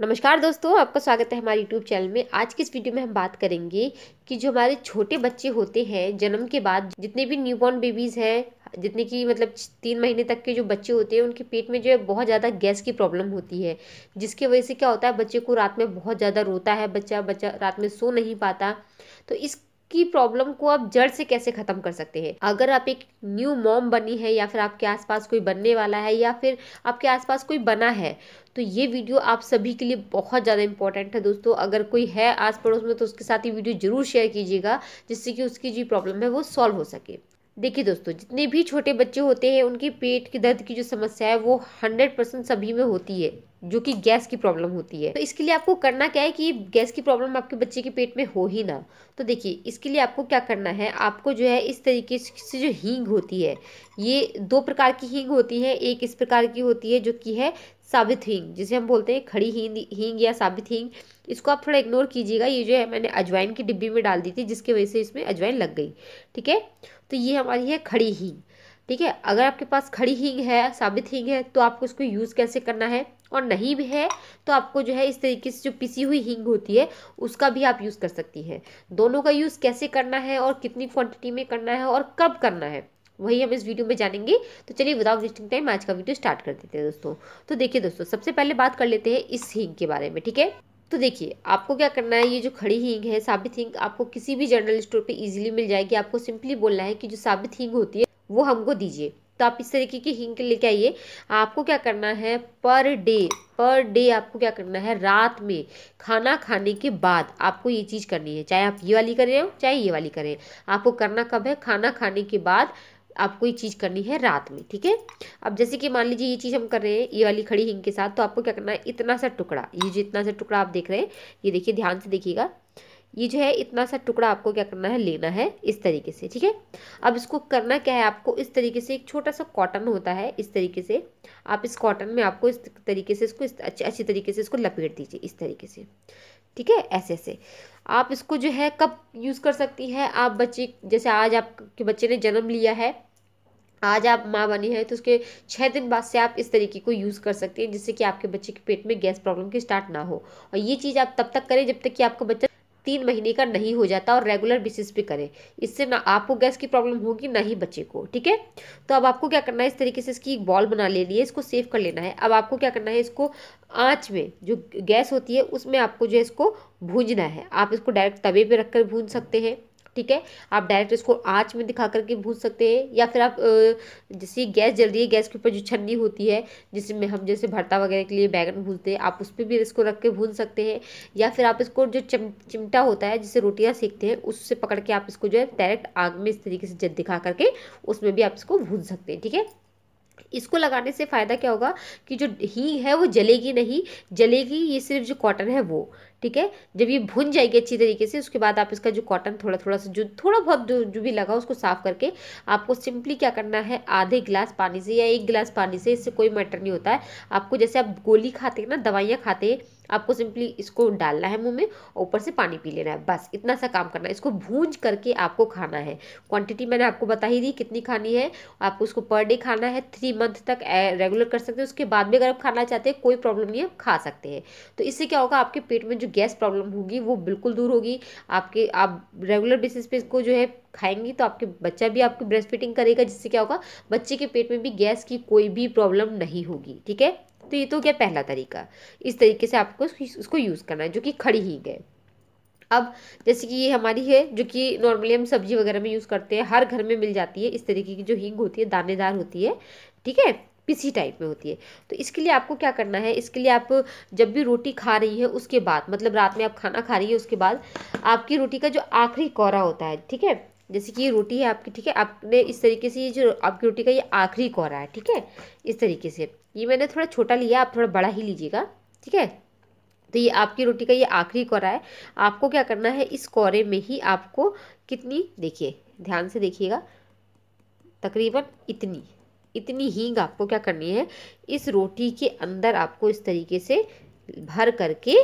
नमस्कार दोस्तों आपका स्वागत है हमारे यूट्यूब चैनल में आज की इस वीडियो में हम बात करेंगे कि जो हमारे छोटे बच्चे होते हैं जन्म के बाद जितने भी न्यूबॉर्न बेबीज़ हैं जितने की मतलब तीन महीने तक के जो बच्चे होते हैं उनके पेट में जो है बहुत ज़्यादा गैस की प्रॉब्लम होती है जिसकी वजह से क्या होता है बच्चे को रात में बहुत ज़्यादा रोता है बच्चा बच्चा रात में सो नहीं पाता तो इस की प्रॉब्लम को आप जड़ से कैसे खत्म कर सकते हैं अगर आप एक न्यू मॉम बनी है या फिर आपके आसपास कोई बनने वाला है या फिर आपके आसपास कोई बना है तो ये वीडियो आप सभी के लिए बहुत ज़्यादा इंपॉर्टेंट है दोस्तों अगर कोई है आस पड़ोस में तो उसके साथ ये वीडियो जरूर शेयर कीजिएगा जिससे कि उसकी जो प्रॉब्लम है वो सॉल्व हो सके देखिए दोस्तों जितने भी छोटे बच्चे होते हैं उनके पेट के दर्द की जो समस्या है वो हंड्रेड परसेंट सभी में होती है जो कि गैस की प्रॉब्लम होती है तो इसके लिए आपको करना क्या है कि गैस की प्रॉब्लम आपके बच्चे के पेट में हो ही ना तो देखिए इसके लिए आपको क्या करना है आपको जो है इस तरीके से जो हींग होती है ये दो प्रकार की हींग होती है एक इस प्रकार की होती है जो कि है साबित हींग जिसे हम बोलते हैं खड़ी हींग हींग या साबित हींग इसको आप थोड़ा इग्नोर कीजिएगा ये जो है मैंने अजवाइन की डिब्बी में डाल दी थी जिसकी वजह से इसमें अजवाइन लग गई ठीक है तो ये हमारी है खड़ी हींग ठीक है अगर आपके पास खड़ी हींग है साबित हींग है तो आपको इसको यूज़ कैसे करना है और नहीं भी है तो आपको जो है इस तरीके से जो पिसी हुई हींग होती है उसका भी आप यूज़ कर सकती हैं दोनों का यूज़ कैसे करना है और कितनी क्वांटिटी में करना है और कब करना है वही हम इस वीडियो में जानेंगे तो चलिए विदाउट वेस्टिंग टाइम आज का वीडियो स्टार्ट कर देते हैं दोस्तों तो देखिए दोस्तों सबसे पहले बात कर लेते हैं इस हींग के बारे में ठीक है तो देखिए आपको क्या करना है ये जो खड़ी हींग है साबित हींग आपको किसी भी जनरल स्टोर पे इजीली मिल जाएगी आपको सिंपली बोलना है कि जो साबित हींग होती है वो हमको दीजिए तो आप इस तरीके की हिंक लेके आइए आपको क्या करना है पर डे पर डे आपको क्या करना है रात में खाना खाने के बाद आपको ये चीज़ करनी है चाहे आप ये वाली कर रहे हो चाहे ये वाली करें आपको करना कब है खाना खाने के बाद आपको ये चीज़ करनी है रात में ठीक है अब जैसे कि मान लीजिए ये चीज़ हम कर रहे हैं ये वाली खड़ी हिंग के साथ तो आपको क्या करना है इतना सा टुकड़ा ये जितना सा टुकड़ा आप देख रहे हैं ये देखिए ध्यान से देखिएगा ये जो है इतना सा टुकड़ा आपको क्या करना है लेना है इस तरीके से ठीक है अब इसको करना क्या है आपको इस तरीके से एक छोटा सा कॉटन होता है इस तरीके से आप इस कॉटन में आपको इस तरीके से इसको अच्छे अच्छी तरीके से इसको लपेट दीजिए इस तरीके से ठीक है ऐसे ऐसे आप इसको जो है कब यूज़ कर सकती हैं आप बच्चे जैसे आज आपके बच्चे ने जन्म लिया है आज आप माँ बनी है तो उसके छः दिन बाद से आप इस तरीके को यूज़ कर सकते हैं जिससे कि आपके बच्चे के पेट में गैस प्रॉब्लम की स्टार्ट ना हो और ये चीज़ आप तब तक करें जब तक कि आपका बच्चा तीन महीने का नहीं हो जाता और रेगुलर बेसिस पे करें इससे ना आपको गैस की प्रॉब्लम होगी ना ही बच्चे को ठीक है तो अब आपको क्या करना है इस तरीके से इसकी एक बॉल बना लेनी है इसको सेव कर लेना है अब आपको क्या करना है इसको आँच में जो गैस होती है उसमें आपको जो है इसको भूंजना है आप इसको डायरेक्ट तवे पर रख कर भून सकते हैं ठीक है आप डायरेक्ट इसको आँच में दिखा करके भून सकते हैं या फिर आप जैसे गैस जल रही है गैस के ऊपर जो छन्नी होती है जिसमें हम जैसे भरता वगैरह के लिए बैगन भूनते हैं आप उस पर भी इसको रख के भून सकते हैं या फिर आप इसको जो चिम चिमटा होता है जिससे रोटियाँ सेकते हैं उससे पकड़ के आप इसको जो है डायरेक्ट आग में इस तरीके से दिखा करके उसमें भी आप इसको भून सकते हैं ठीक है इसको लगाने से फ़ायदा क्या होगा कि जो हींग है वो जलेगी नहीं जलेगी ये सिर्फ जो कॉटन है वो ठीक है जब ये भुन जाएगी अच्छी तरीके से उसके बाद आप इसका जो कॉटन थोड़ा थोड़ा सा जो थोड़ा बहुत जो जो भी लगा उसको साफ करके आपको सिंपली क्या करना है आधे गिलास पानी से या एक गिलास पानी से इससे कोई मैटर नहीं होता है आपको जैसे आप गोली खाते हैं ना दवाइयाँ खाते हैं आपको सिंपली इसको डालना है मुंह में ऊपर से पानी पी लेना है बस इतना सा काम करना है इसको भूंज करके आपको खाना है क्वांटिटी मैंने आपको बता ही दी कितनी खानी है आपको उसको पर डे खाना है थ्री मंथ तक रेगुलर कर सकते हैं उसके बाद भी अगर आप खाना चाहते हैं कोई प्रॉब्लम नहीं है आप खा सकते हैं तो इससे क्या होगा आपके पेट में जो गैस प्रॉब्लम होगी वो बिल्कुल दूर होगी आपके आप रेगुलर बेसिस पे इसको जो है खाएंगी तो आपके बच्चा भी आपकी ब्रेस्ट फीडिंग करेगा जिससे क्या होगा बच्चे के पेट में भी गैस की कोई भी प्रॉब्लम नहीं होगी ठीक है तो ये तो क्या पहला तरीका इस तरीके से आपको उसको यूज़ करना है जो कि खड़ी ही गए अब जैसे कि ये हमारी है जो कि नॉर्मली हम सब्जी वगैरह में यूज़ करते हैं हर घर में मिल जाती है इस तरीके की जो हींग होती है दानेदार होती है ठीक है पिसी टाइप में होती है तो इसके लिए आपको क्या करना है इसके लिए आप जब भी रोटी खा रही है उसके बाद मतलब रात में आप खाना खा रही है उसके बाद आपकी रोटी का जो आखिरी कोहरा होता है ठीक है जैसे कि ये रोटी है आपकी ठीक है आपने इस तरीके से ये जो आपकी रोटी का ये आखिरी कोहरा है ठीक है इस तरीके से ये मैंने थोड़ा छोटा लिया आप थोड़ा बड़ा ही लीजिएगा ठीक है तो ये आपकी रोटी का ये आखिरी कोहरा है आपको क्या करना है इस कोहरे में ही आपको कितनी देखिए ध्यान से देखिएगा तकरीबन इतनी इतनी हींग आपको क्या करनी है इस रोटी के अंदर आपको इस तरीके से भर करके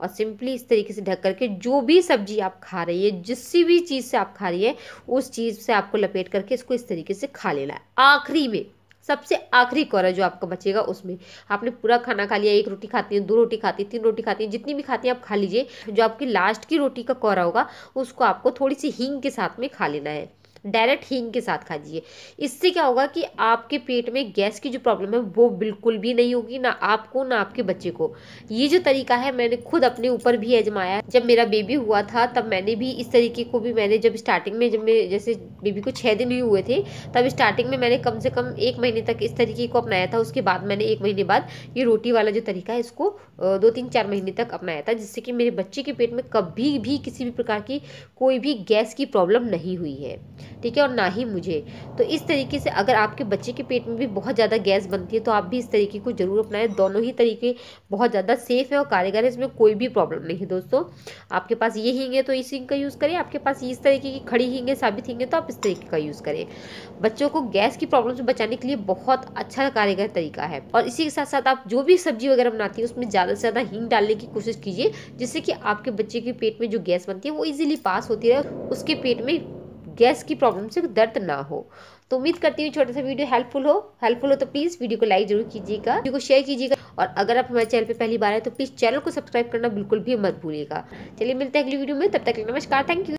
और सिंपली इस तरीके से ढक करके जो भी सब्जी आप खा रही है जिस भी चीज़ से आप खा रही है उस चीज़ से आपको लपेट करके इसको इस तरीके से खा लेना है आखिरी में सबसे आखिरी कौर जो आपका बचेगा उसमें आपने पूरा खाना खा लिया एक रोटी खाती है दो रोटी खाती है तीन रोटी खाती है जितनी भी खाती है आप खा लीजिए जो आपकी लास्ट की रोटी का कौरा होगा उसको आपको थोड़ी सी हींग के साथ में खा लेना है डायरेक्ट हींग के साथ खाजिए इससे क्या होगा कि आपके पेट में गैस की जो प्रॉब्लम है वो बिल्कुल भी नहीं होगी ना आपको ना आपके बच्चे को ये जो तरीका है मैंने खुद अपने ऊपर भी आजमाया जब मेरा बेबी हुआ था तब मैंने भी इस तरीके को भी मैंने जब स्टार्टिंग में जब मैं जैसे बेबी को छः दिन ही हुए थे तब स्टार्टिंग में मैंने कम से कम एक महीने तक इस तरीके को अपनाया था उसके बाद मैंने एक महीने बाद ये रोटी वाला जो तरीका है इसको दो तीन चार महीने तक अपनाया था जिससे कि मेरे बच्चे के पेट में कभी भी किसी भी प्रकार की कोई भी गैस की प्रॉब्लम नहीं हुई है ठीक है और ना ही मुझे तो इस तरीके से अगर आपके बच्चे के पेट में भी बहुत ज़्यादा गैस बनती है तो आप भी इस तरीके को ज़रूर अपनाएं दोनों ही तरीके बहुत ज़्यादा सेफ़ है और कारीगर है इसमें कोई भी प्रॉब्लम नहीं दोस्तों आपके पास ये हींगे तो इस हिंग का यूज़ करें आपके पास इस तरीके की खड़ी हींगे साबित हींगे तो आप इस तरीके का यूज़ करें बच्चों को गैस की प्रॉब्लम से बचाने के लिए बहुत अच्छा कारीगर तरीका है और इसी के साथ साथ आप जो भी सब्जी वगैरह बनाती है उसमें ज़्यादा से ज़्यादा हींग डालने की कोशिश कीजिए जिससे कि आपके बच्चे के पेट में जो गैस बनती है वो इजीली पास होती रहे उसके पेट में गैस की प्रॉब्लम से दर्द ना हो तो उम्मीद करती हूँ छोटा सा वीडियो हेल्पफुल हो हेल्पफुल हो तो प्लीज़ वीडियो को लाइक जरूर कीजिएगा वीडियो को शेयर कीजिएगा और अगर आप हमारे चैनल पर पहली बार है तो प्लीज़ चैनल को सब्सक्राइब करना बिल्कुल भी मत भूलिएगा चलिए मिलते हैं अगली वीडियो में तब तक नमस्कार थैंक यू